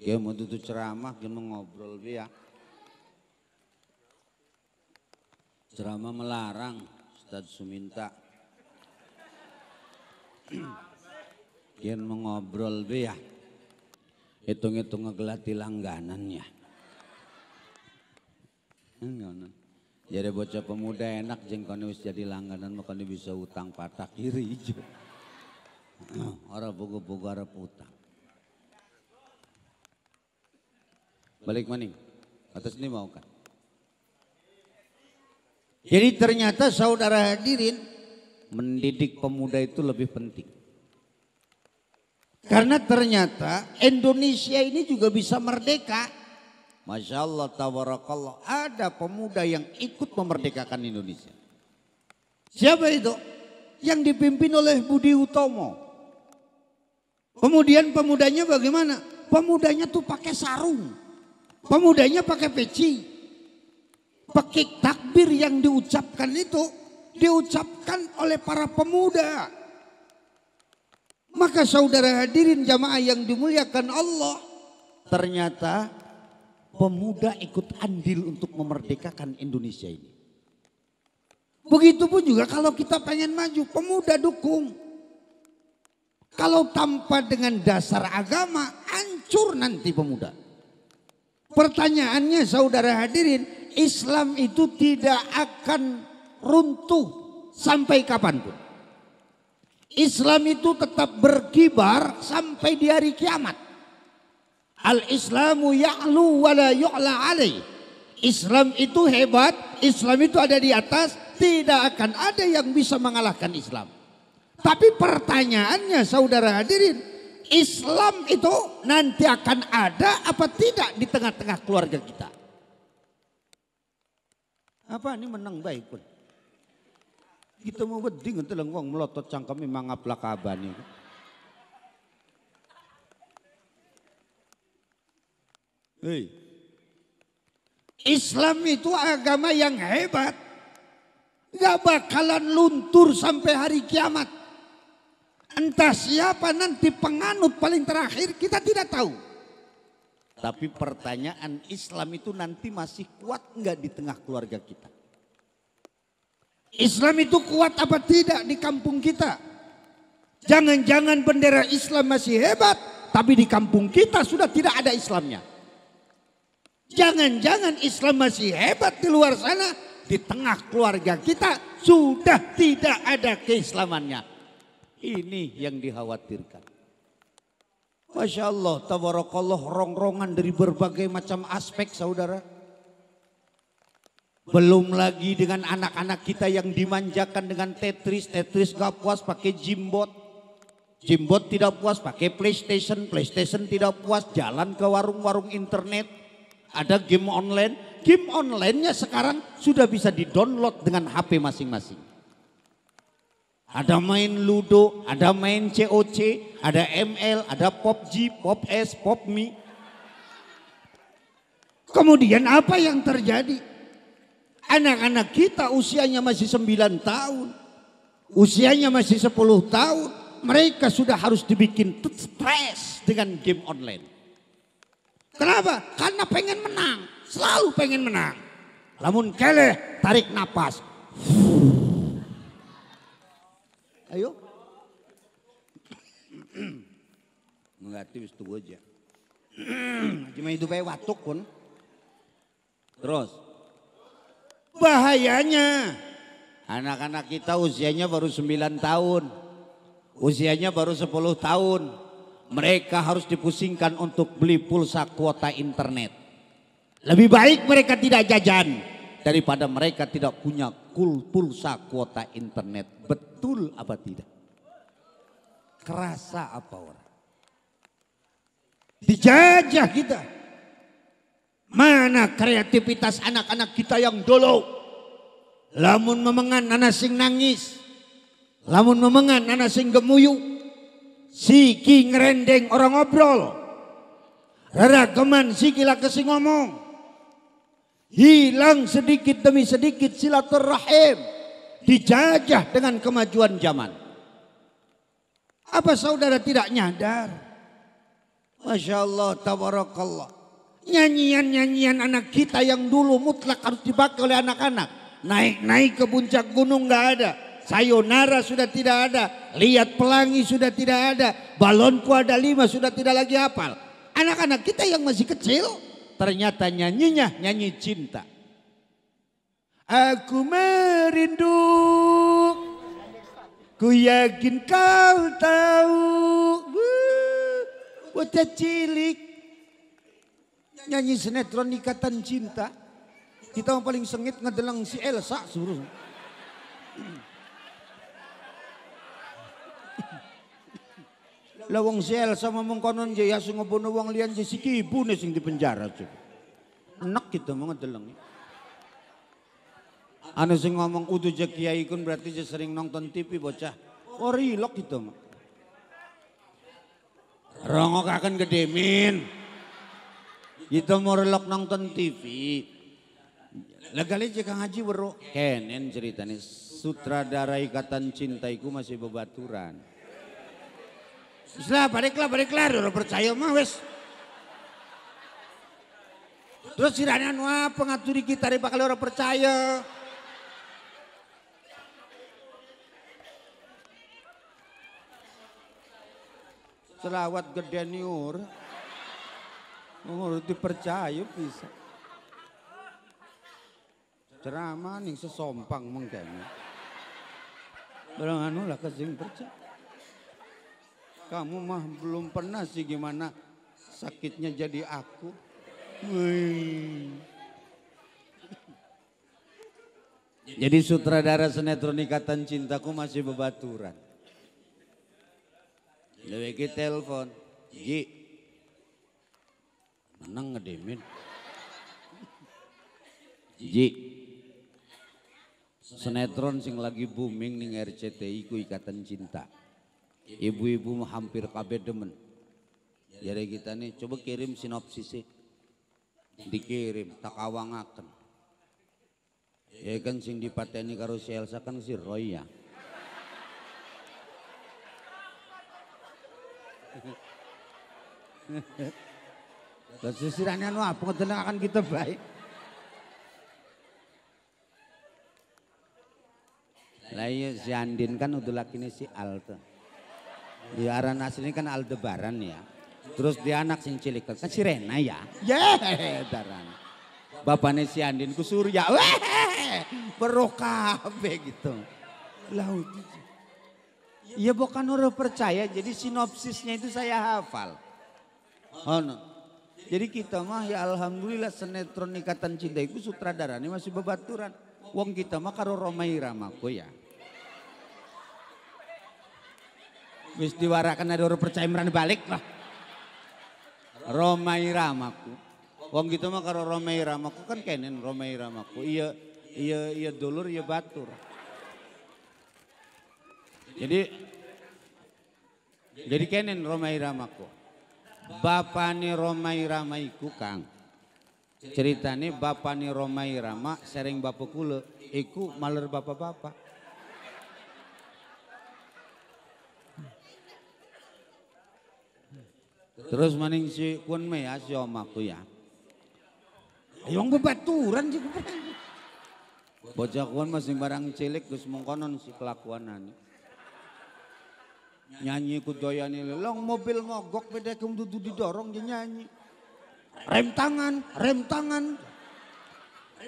Ya mau tutu ceramah, mau ngobrol dia. Ceramah melarang, Ustaz Suminta. Kian mengobrol dia. Hitung-hitung ngegelati langganannya jadi bocah pemuda enak jeng kono wis jadi langganan makanya bisa utang patah kiri ijo orang buku-buku orang utang balik maning atas ini mau kan jadi ternyata saudara hadirin mendidik pemuda itu lebih penting karena ternyata Indonesia ini juga bisa merdeka Masya Allah, tawarakallah Ada pemuda yang ikut memerdekakan Indonesia. Siapa itu? Yang dipimpin oleh Budi Utomo. Kemudian pemudanya bagaimana? Pemudanya tuh pakai sarung. Pemudanya pakai peci. Pekik takbir yang diucapkan itu diucapkan oleh para pemuda. Maka saudara hadirin jamaah yang dimuliakan Allah. Ternyata pemuda ikut andil untuk memerdekakan Indonesia ini. Begitupun juga kalau kita pengen maju, pemuda dukung. Kalau tanpa dengan dasar agama, hancur nanti pemuda. Pertanyaannya saudara hadirin, Islam itu tidak akan runtuh sampai kapanpun. Islam itu tetap berkibar sampai di hari kiamat. Al-Islamu ya'lu wa la yu'la alaih. Islam itu hebat, Islam itu ada di atas, tidak akan ada yang bisa mengalahkan Islam. Tapi pertanyaannya saudara hadirin, Islam itu nanti akan ada apa tidak di tengah-tengah keluarga kita? Apa ini menang baik pun? Kita mau beding itu lengkong melotot ngaplak mangap Ini. Hey. Islam itu agama yang hebat. Gak bakalan luntur sampai hari kiamat. Entah siapa nanti penganut paling terakhir kita tidak tahu. Tapi pertanyaan Islam itu nanti masih kuat nggak di tengah keluarga kita? Islam itu kuat apa tidak di kampung kita? Jangan-jangan bendera Islam masih hebat, tapi di kampung kita sudah tidak ada Islamnya. Jangan-jangan Islam masih hebat di luar sana, di tengah keluarga kita sudah tidak ada keislamannya. Ini yang dikhawatirkan. Masya Allah, tabarakallah rongrongan dari berbagai macam aspek saudara. Belum lagi dengan anak-anak kita yang dimanjakan dengan Tetris. Tetris gak puas pakai jimbot. Jimbot tidak puas pakai Playstation. Playstation tidak puas jalan ke warung-warung internet ada game online. Game onlinenya sekarang sudah bisa di-download dengan HP masing-masing. Ada main Ludo, ada main COC, ada ML, ada Pop Pop G, S, Pop Mi. Kemudian apa yang terjadi? Anak-anak kita usianya masih 9 tahun. Usianya masih 10 tahun. Mereka sudah harus dibikin stres dengan game online. Kenapa? Karena pengen menang. Selalu pengen menang. Lamun kele, tarik nafas. Ayo. Mengerti wis tunggu aja. Cuma itu bayi watuk pun. Terus. Bahayanya. Anak-anak kita usianya baru 9 tahun. Usianya baru 10 tahun mereka harus dipusingkan untuk beli pulsa kuota internet. Lebih baik mereka tidak jajan daripada mereka tidak punya kul pulsa kuota internet. Betul apa tidak? Kerasa apa orang? Dijajah kita. Mana kreativitas anak-anak kita yang dolo? Lamun memengan anak sing nangis. Lamun memengan anak sing gemuyuk. Siki ngerendeng orang ngobrol. Ragaman siki lah kesi ngomong. Hilang sedikit demi sedikit silaturahim. Dijajah dengan kemajuan zaman. Apa saudara tidak nyadar? Masya Allah, tabarakallah. Nyanyian-nyanyian anak kita yang dulu mutlak harus dipakai oleh anak-anak. Naik-naik ke puncak gunung gak ada. Sayonara sudah tidak ada Lihat pelangi sudah tidak ada. Balonku ada lima sudah tidak lagi hafal. Anak-anak kita yang masih kecil ternyata nyanyinya nyanyi cinta. Aku merindu, ku yakin kau tahu. Bocah cilik nyanyi sinetron ikatan cinta. Kita yang paling sengit ngedelang si Elsa suruh. Lah wong sel sama ngomong konon je ya sing ngono wong liyan je siki ibune sing dipenjara. Enak gitu mau ngedeleng. Anu sing ngomong kudu je kiai kun berarti je sering nonton TV bocah. Oh rilok gitu mah. Rongok akan gedemin. Itu mau relok nonton TV. Legalnya jika ngaji ken Kenen ceritanya sutradara ikatan cintaiku masih bebaturan. Lah bariklah bariklah ora percaya mah wes. Terus kiranya nua apa ngaturi kita rek bakal orang percaya. Selawat gede niur. Ora percaya bisa. Ceramah nih sesompang mungkin. Berangan anu kezing percaya. Kamu mah belum pernah sih gimana sakitnya jadi aku. Jadi sutradara sinetron Ikatan Cintaku masih bebaturan. ke telepon. Ji. Menang ngedemin. Ji. Sinetron sing lagi booming ning RCTI ku Ikatan Cinta. Ibu-ibu hampir kabeh demen. Jadi kita nih coba kirim sinopsis dikirim tak awang akan. Ya kan sing dipateni karo si Elsa kan si Roya. ya. sisirannya no anu apa akan kita gitu, baik. Lah iya si Andin kan udah nih si Alta. Ya aran ini kan Aldebaran ya. Terus dia anak sing cilik kan si Rena ya. Ya, daran. Bapaknya si Andin ku Surya. Weh, berokah gitu. Laut. Ya bukan orang percaya, jadi sinopsisnya itu saya hafal. Oh, no. Jadi kita mah ya alhamdulillah senetron ikatan cinta itu ini masih bebaturan. Wong kita mah karo Romai ramaku ya. Wis diwarakan ada orang percaya meran balik lah. Romai ramaku. Wong gitu mah kalau Romai ramaku kan kenen Romai ramaku. Iya iya iya dulur iya batur. Jadi jadi kenen Romai ramaku. Bapani Romai ramaiku Kang. Ceritane bapani Romai rama sering bapak kule. iku maler bapak-bapak. Terus maning si kun me ya si aku ya. Yang bebaturan sih. Bocah kun masih barang cilik gus mengkonon si kelakuanan. Nyanyi ku doyani lelong mobil mogok beda kum duduk didorong dia nyanyi. Rem tangan, rem tangan.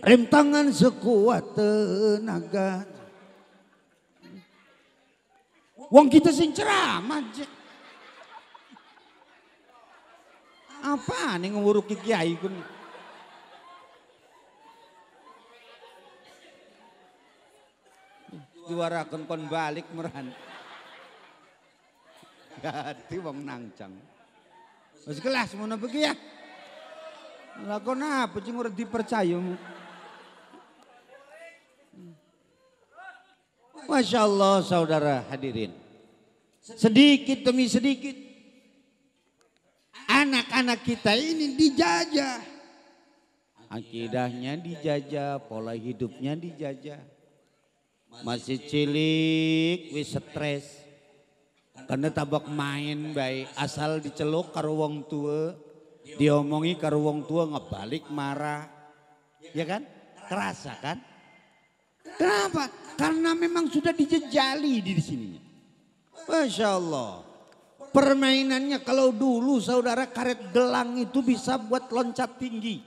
Rem tangan sekuat tenaga. Wong kita sing ceramah. Apa nih ngewuruki kiai kun? Juara kon kon balik meran. hati wong nangcang masih kelas semuanya pergi ya. Lah kon apa sing ora dipercaya? Masya Allah saudara hadirin. Sedikit demi sedikit anak kita ini dijajah. Akidahnya dijajah, pola hidupnya dijajah. Masih cilik, wis stres. Karena tabak main baik, asal diceluk karo wong tua, diomongi karo wong tua ngebalik marah. Ya kan? Kerasa kan? Kenapa? Karena memang sudah dijejali di sini. Masya Allah permainannya kalau dulu saudara karet gelang itu bisa buat loncat tinggi.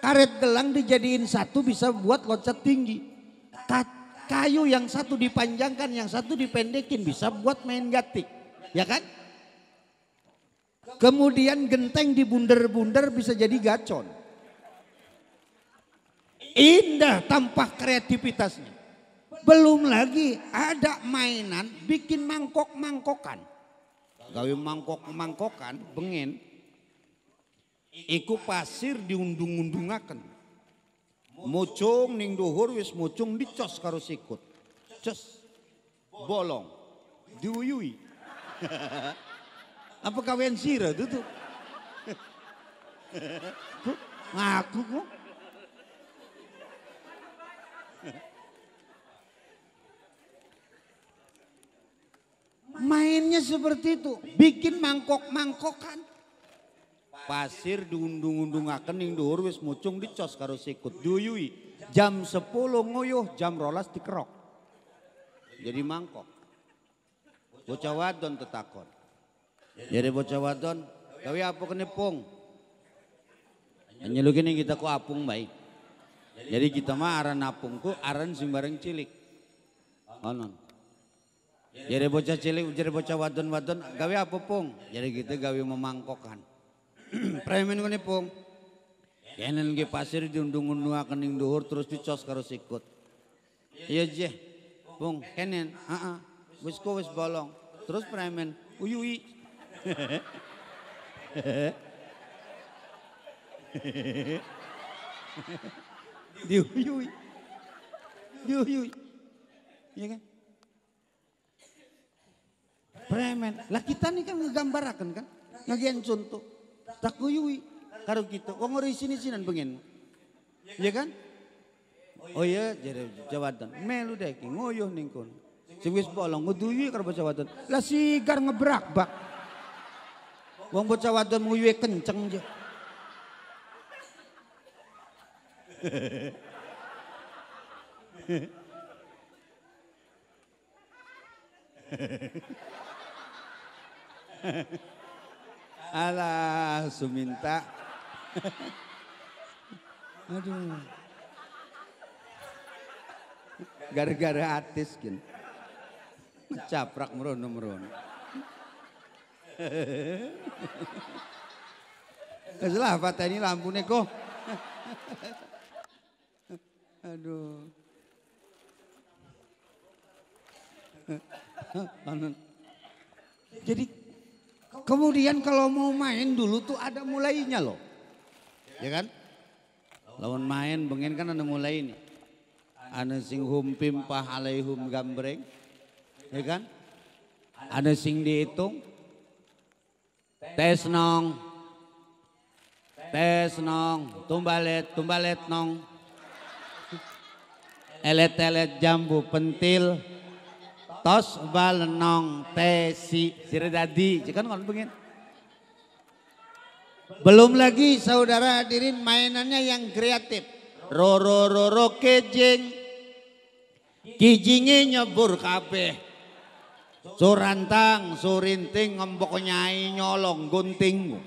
Karet gelang dijadiin satu bisa buat loncat tinggi. Kayu yang satu dipanjangkan, yang satu dipendekin bisa buat main gatik. Ya kan? Kemudian genteng dibunder-bunder bisa jadi gacon. Indah tampak kreativitasnya. Belum lagi ada mainan bikin mangkok-mangkokan gawe mangkok-mangkokan bengen iku pasir diundung-undungaken mucung ning dhuwur wis mucung dicos karo sikut cos bolong diuyui apa kawen sira itu tuh ngaku kok Mainnya seperti itu, bikin mangkok-mangkokan. Pasir diundung-undung akening dhuwur muncung mucung dicos karo sikut duyui. Jam 10 nguyuh, jam rolas dikerok. Jadi mangkok. Bocah wadon tetakon. Jadi bocah wadon, gawe apa kene pung? gini kita ku apung baik. Jadi kita mah aran apungku, aran sembarang cilik. Onon. Ya, jadi bocah cilik, jadi bocah wadon-wadon, gawe apa pung? Jadi kita gitu, gawe memangkokan. Premen gini pung. Kenen ge pasir diundung nua kening duhur terus dicos karo sikut. Iya je. Pung kenen, ah, Wis ko wis bolong. Terus premen uyui. diuyui. Diuyui. Iya kan? Premen. Lah kita nih kan ngegambarakan kan. Ngagian contoh. Takuyui. Karo kita. Wong ngeri sini-sinan pengen. Iya kan? Oh iya jadi jawatan. Melu deh ngoyoh ningkon, kon. Sing bolong nguduyui karo bocah Lah sigar ngebrak bak. Wong bocah wadon nguyuhe kenceng je. Hehehe. ala Suminta. Aduh. Gara-gara artis kan. Caprak merono-merono. Keselah eh, ini lampune kok. Aduh. Jadi kemudian kalau mau main dulu tuh ada mulainya loh. Ya kan? Lawan main pengen kan ada mulai ini. Ada sing humpim pah alaihum gambreng. Ya kan? Ada sing dihitung. Tes nong. Tes nong. Tumbalet, tumbalet nong. Elet-elet jambu pentil tos bal nong tesi siredadi kan kalau pengen belum lagi saudara hadirin mainannya yang kreatif roro roro kejeng kijingnya nyebur kabeh surantang surinting ngembok nyai nyolong gunting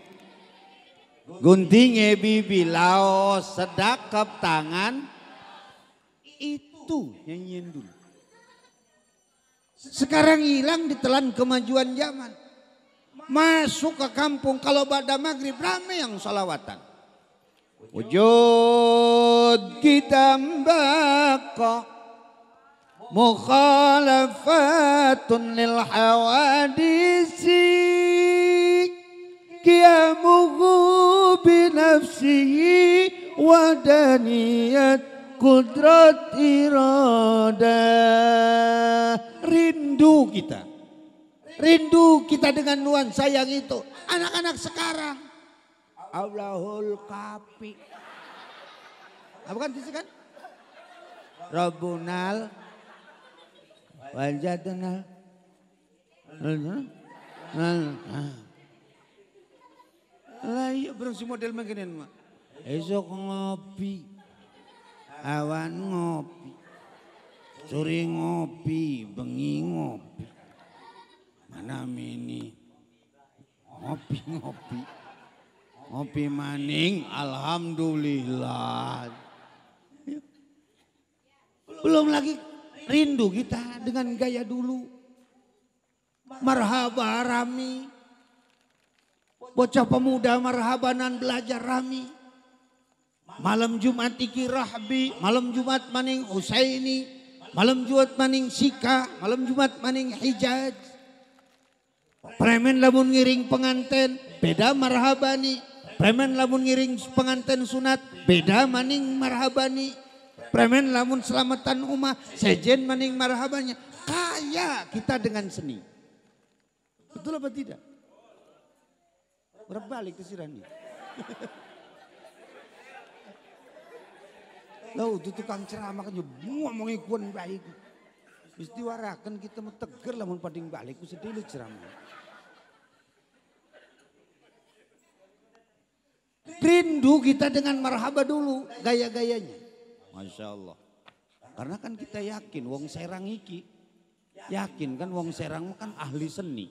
guntingnya bibi laos sedakap tangan itu nyanyiin dulu sekarang hilang ditelan kemajuan zaman. Masuk ke kampung kalau pada maghrib rame yang salawatan. Wujud kita mbako mukhalafatun lil hawadisi qiyamuhu binafsihi wa daniyat kudrat iradah rindu kita. Rindu kita dengan nuansa yang itu. Anak-anak sekarang. Allahul kapi. Apa ah, kan disini kan? Robunal. Wajadunal. Lah iya model makanan Esok ngopi. Awan ngopi sore ngopi bengi ngopi mana mini ngopi ngopi ngopi maning alhamdulillah belum lagi rindu kita dengan gaya dulu marhaba rami bocah pemuda marhabanan belajar rami malam Jumat iki rahbi malam Jumat maning Husaini malam Jumat maning sika, malam Jumat maning hijaz, Premen lamun ngiring penganten, beda marhabani. Premen lamun ngiring penganten sunat, beda maning marhabani. Premen lamun selamatan umah, sejen maning marhabannya. Kaya kita dengan seni. Betul apa tidak? Berbalik ke sirani. Loh, itu tukang ceramah kan ngomongi kuan baik. mesti warakan kita mau teger mau pading balik ku sedih ceramah. Rindu kita dengan marhaba dulu gaya-gayanya. Masya Allah. Karena kan kita yakin wong serang iki. Yakin kan wong serang kan ahli seni.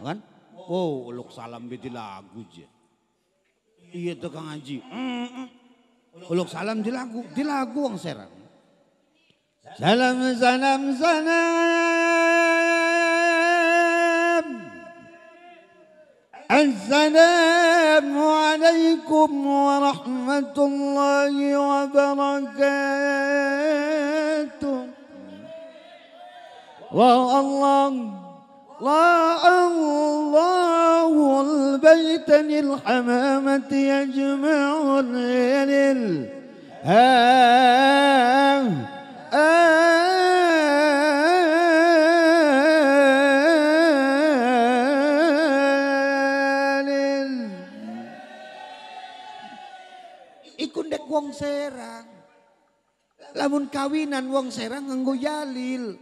Kan? Oh, uluk salam beti lagu je. Iya tukang haji. Mm -mm. Huluk salam di lagu, di lagu wong Serang. Salam salam salam. Assalamualaikum alaikum warahmatullahi wabarakatuh. Wa Allah ضاع الله البيت للحمامة يجمع الليل آه wong Serang. Lamun kawinan wong Serang nganggo yalil.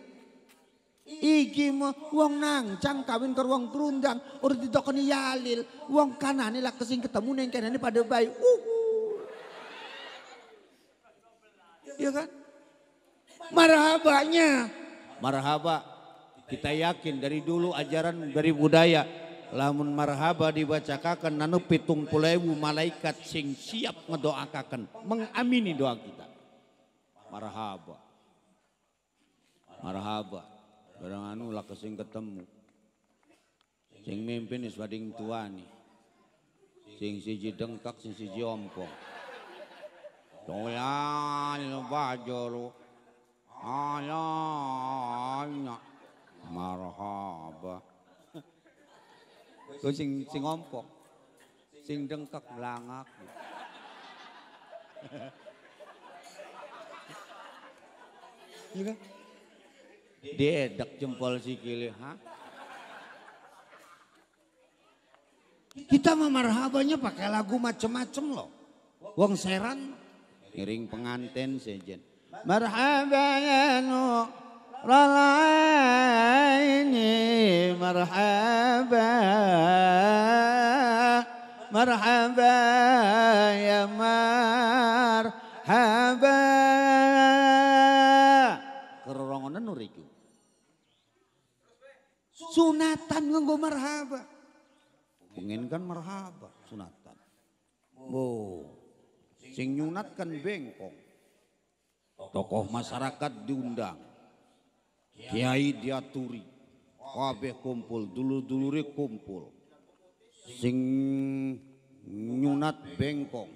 Iki uang uang nangcang kawin karo kerundang urut ora ditakoni yalil. kanan ini lah kesing ketemu kanan ini pada bayi. Uh. Iya kan? Marhabanya. Marhaba. Kita yakin dari dulu ajaran dari budaya. Lamun marhaba dibacakan nanu pitung pulewu malaikat sing siap ngedoakakan. Mengamini doa kita. Marhaba. Marhaba barang anu lah kesing ketemu sing mimpin is wading tuani sing siji dengkak sing siji ompong doyan bajoro alanya marhaba Kau sing sing ompong sing dengkak belangak, Iya kan? Diedak jempol sikile, ha? Kita mah marhabanya pakai lagu macem-macem loh. Wong seran ngiring penganten sejen. Marhaban ini marhaban marhaban ya marhaban ya sunatan nganggo marhaba. Pengen kan marhaba sunatan. Oh. Sing nyunat kan bengkong. Tokoh masyarakat diundang. Kiai diaturi. Kabeh kumpul, dulu dulure kumpul. Sing nyunat bengkong.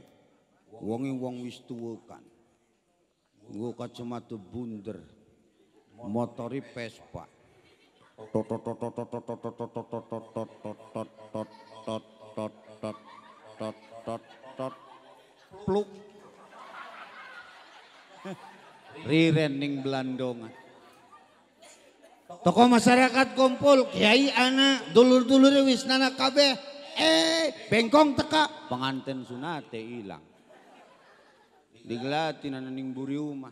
Wonge wong wis tuwa kan. Nggo kacamata bunder. Motori Vespa pluk rirening Belandongan masyarakat kumpul Kiai anak dulur-dulur wis kabeh eh bengkong teka penganten sunate hilang digelati nana ning buri rumah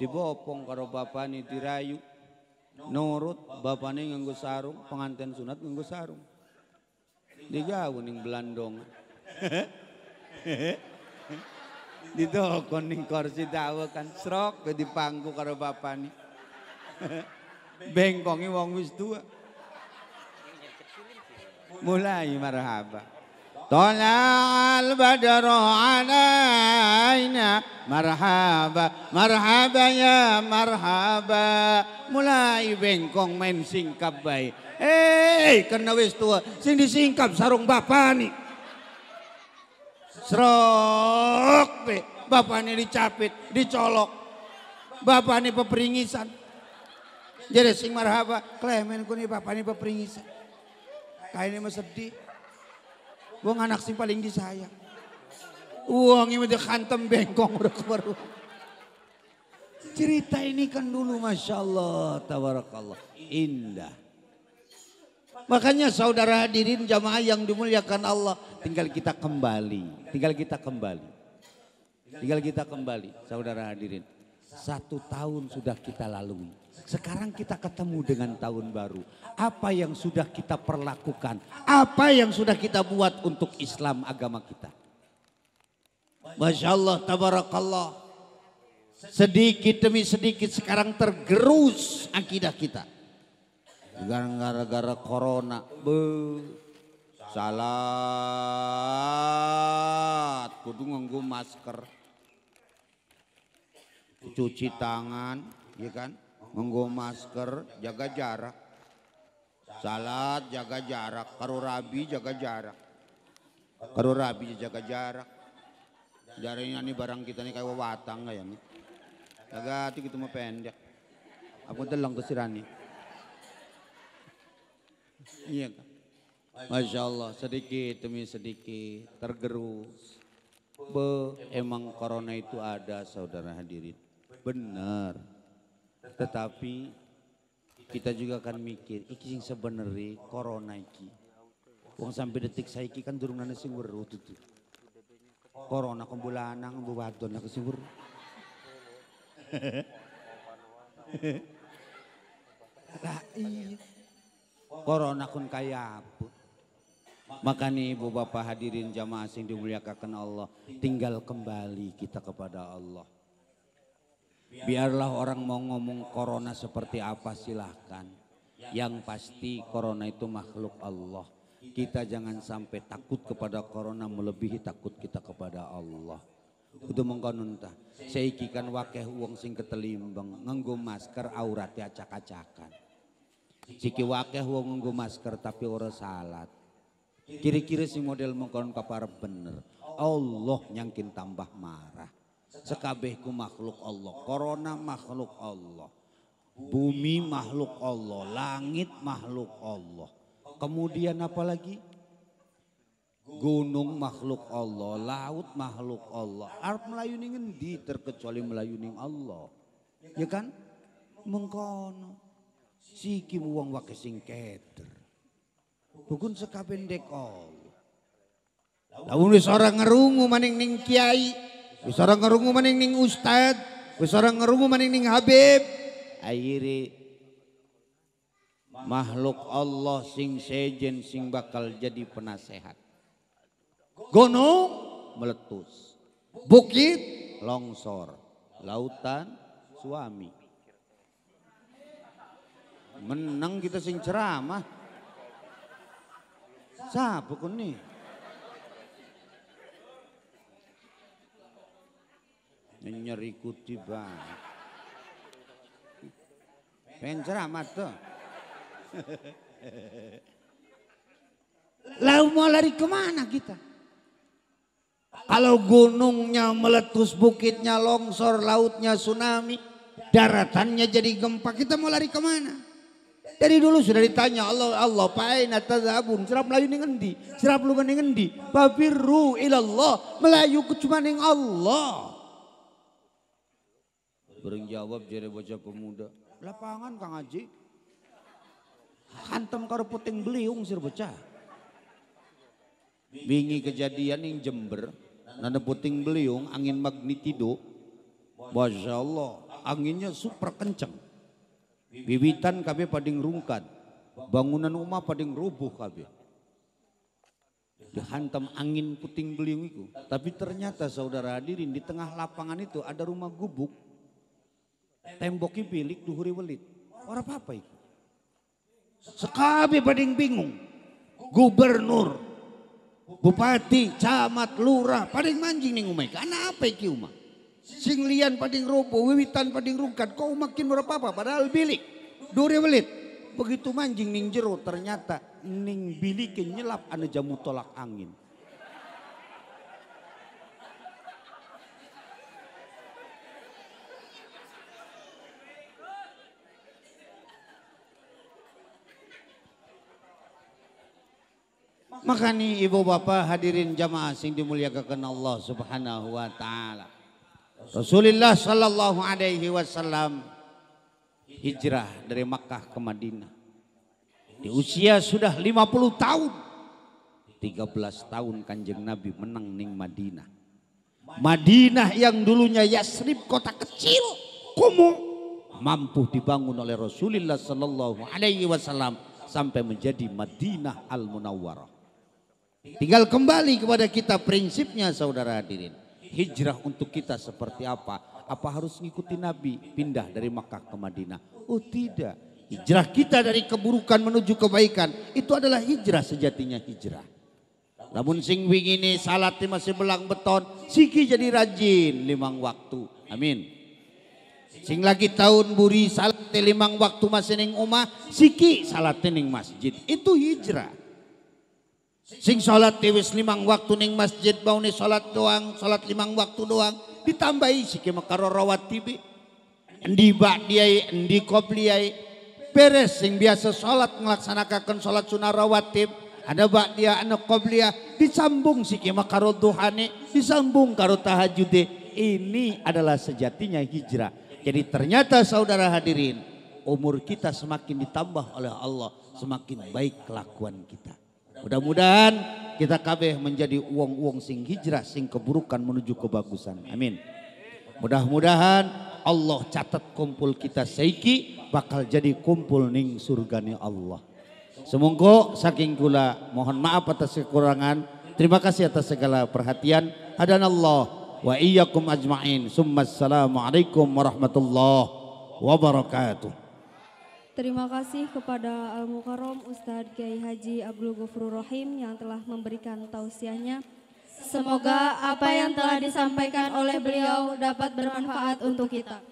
dibopong karo bapani dirayu nurut bapaknya nganggo sarung pengantin sunat nganggo sarung tiga ning belandong di toko nih kursi dawa kan srok ke dipangku karo bapaknya bengkongi wong wis tua mulai marhaba طلع البدر علينا مرحبا مرحبا يا مرحبا mulai bengkong main singkap baik hei karena wis tua sing disingkap sarung bapak nih serok be bapak nih dicapit dicolok bapak nih peperingisan jadi sing marhaba klemen kuni bapak nih peperingisan kayak ini sedih Wong anak sing paling disayang. Uang ini udah hantem bengkong udah keluar. Cerita ini kan dulu Masya Allah, Tabarakallah, indah. Makanya saudara hadirin jamaah yang dimuliakan Allah, tinggal kita kembali, tinggal kita kembali. Tinggal kita kembali, saudara hadirin. Satu tahun sudah kita lalui. Sekarang kita ketemu dengan tahun baru. Apa yang sudah kita perlakukan? Apa yang sudah kita buat untuk Islam agama kita? Masya Allah, tabarakallah. Sedikit demi sedikit sekarang tergerus akidah kita. Gara-gara corona. Be. Salat. Kudu nganggu masker. Cuci tangan. Ya kan? nggo masker jaga jarak salat jaga jarak karo rabi jaga jarak karo rabi jaga jarak jarinya ini barang kita nih kayak watang kayak nih agak itu gitu mau pendek aku telang kesirani iya kan Masya Allah sedikit demi sedikit tergerus Be, emang corona itu ada saudara hadirin benar tetapi kita juga akan mikir, iki sing sebenarnya corona iki. Wong sampai detik saya iki kan durung nane sing weruh itu. Corona kembu lanang, buat wadon, aku sing Lah iya. Corona kun kaya apa? Makanya ibu bapak hadirin jamaah sing dimuliakan Allah. Tinggal kembali kita kepada Allah. Biarlah orang mau ngomong corona seperti apa silahkan. Yang pasti corona itu makhluk Allah. Kita jangan sampai takut kepada corona melebihi takut kita kepada Allah. Udah mengkonunta. Seikikan wakeh uang sing ketelimbang. Ngenggo masker aurat ya acak-acakan. Siki wakeh uang ngenggo masker tapi ora salat. Kiri-kiri si model mengkon kapar bener. Allah nyangkin tambah marah sekabehku makhluk Allah corona makhluk Allah bumi makhluk Allah langit makhluk Allah kemudian apa lagi gunung makhluk Allah laut makhluk Allah Arab Melayu ini terkecuali Melayu ini Allah ya kan mengkono siki wong wakil singketer. Bukun bukan sekabeh Allah Lah wis ngerungu maning ning kiai Wis ora ngerungu maning ning ustad, wis ora ngerungu maning ning habib. Akhire makhluk Allah sing sejen sing bakal jadi penasehat. Gunung meletus, bukit longsor, lautan suami. Menang kita sing ceramah. Siapa nih? Nyeri banget. Pengen tuh. Lalu mau lari kemana kita? Kalau gunungnya meletus, bukitnya longsor, lautnya tsunami, daratannya jadi gempa, kita mau lari kemana? Dari dulu sudah ditanya Allah, Allah paina tazabun, serap Melayu ning endi? Sirap lu ning endi? Babirru ilallah, Melayu cuma ning Allah. Bering jawab jere bocah pemuda. Lapangan Kang Haji. Hantem karo puting beliung sir bocah. Bingi kejadian yang jember. Nana puting beliung angin magnetido. Masya Allah anginnya super kenceng. Bibitan kami pading rungkat. Bangunan rumah pading rubuh kami dihantam angin puting beliung itu. Tapi ternyata saudara hadirin di tengah lapangan itu ada rumah gubuk Temboknya bilik duhuri welit. Orang apa itu? Sekabi paling bingung. Gubernur, bupati, camat, lurah, pading manjing nih umai. Karena apa iki umah? Singlian paling pading robo, wiwitan pading rungkat. Kau makin berapa apa? Padahal bilik, duri welit. Begitu manjing ning jero ternyata ning bilik nyelap ada jamu tolak angin. Maka ibu bapak hadirin jamaah sing dimuliakan Allah subhanahu wa ta'ala. Rasulullah sallallahu alaihi wasallam hijrah dari Makkah ke Madinah. Di usia sudah 50 tahun. 13 tahun kanjeng Nabi menang ning Madinah. Madinah yang dulunya Yasrib kota kecil. Kumuh. Mampu dibangun oleh Rasulullah Sallallahu Alaihi Wasallam. Sampai menjadi Madinah Al-Munawwarah. Tinggal kembali kepada kita prinsipnya saudara hadirin. Hijrah untuk kita seperti apa? Apa harus ngikuti Nabi pindah dari Makkah ke Madinah? Oh tidak. Hijrah kita dari keburukan menuju kebaikan. Itu adalah hijrah sejatinya hijrah. Namun sing ini salatnya masih belang beton. Siki jadi rajin limang waktu. Amin. Sing lagi tahun buri salat limang waktu masih ning umah. Siki salat ning masjid. Itu hijrah sing salat tewis limang waktu ning masjid baune salat doang salat limang waktu doang ditambahi sike makaro tibi endi bak diai endi qobliyai beres sing biasa salat ngelaksanakan salat sunah tib ada bak dia anak qobliyah disambung sike makaro duhane disambung karo tahajude ini adalah sejatinya hijrah jadi ternyata saudara hadirin umur kita semakin ditambah oleh Allah semakin baik kelakuan kita Mudah-mudahan kita kabeh menjadi uang-uang sing hijrah sing keburukan menuju kebagusan. Amin. Mudah-mudahan Allah catat kumpul kita seiki bakal jadi kumpul ning surgani Allah. Semoga saking gula, mohon maaf atas kekurangan. Terima kasih atas segala perhatian. Hadan Allah wa iyyakum ajma'in. Summa assalamualaikum warahmatullahi wabarakatuh. Terima kasih kepada Al Mukarram Ustadz Kiai Haji Abdul Ghafur Rohim yang telah memberikan tausiahnya. Semoga apa yang telah disampaikan oleh beliau dapat bermanfaat untuk kita.